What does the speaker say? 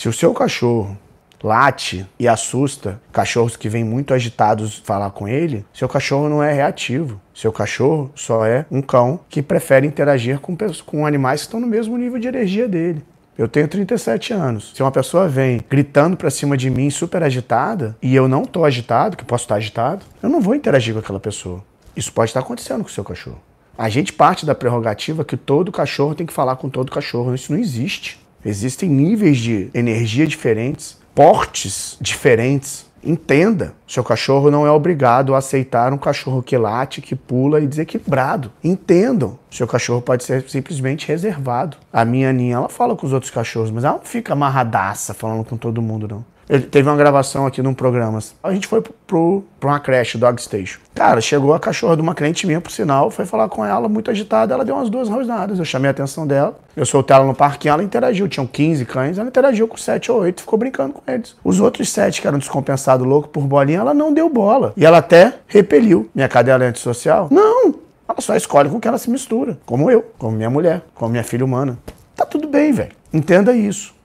Se o seu cachorro late e assusta cachorros que vêm muito agitados falar com ele, seu cachorro não é reativo. Seu cachorro só é um cão que prefere interagir com, com animais que estão no mesmo nível de energia dele. Eu tenho 37 anos. Se uma pessoa vem gritando para cima de mim super agitada e eu não estou agitado, que posso estar agitado, eu não vou interagir com aquela pessoa. Isso pode estar acontecendo com o seu cachorro. A gente parte da prerrogativa que todo cachorro tem que falar com todo cachorro. Isso não existe. Existem níveis de energia diferentes, portes diferentes. Entenda, seu cachorro não é obrigado a aceitar um cachorro que late, que pula e desequilibrado. Entendam, seu cachorro pode ser simplesmente reservado. A minha Aninha, ela fala com os outros cachorros, mas ela não fica amarradaça falando com todo mundo, não. Ele teve uma gravação aqui num programa. A gente foi pro, pra uma creche, Dog Station. Cara, chegou a cachorra de uma cliente minha, por sinal, foi falar com ela, muito agitada. Ela deu umas duas rosnadas. Eu chamei a atenção dela. Eu soltei ela no parquinho, ela interagiu. Tinham 15 cães, ela interagiu com 7 ou 8, ficou brincando com eles. Os outros 7 que eram descompensados, louco por bolinha, ela não deu bola. E ela até repeliu. Minha cadela é antissocial? Não, ela só escolhe com que ela se mistura, como eu, como minha mulher, como minha filha humana. Tá tudo bem, velho. Entenda isso.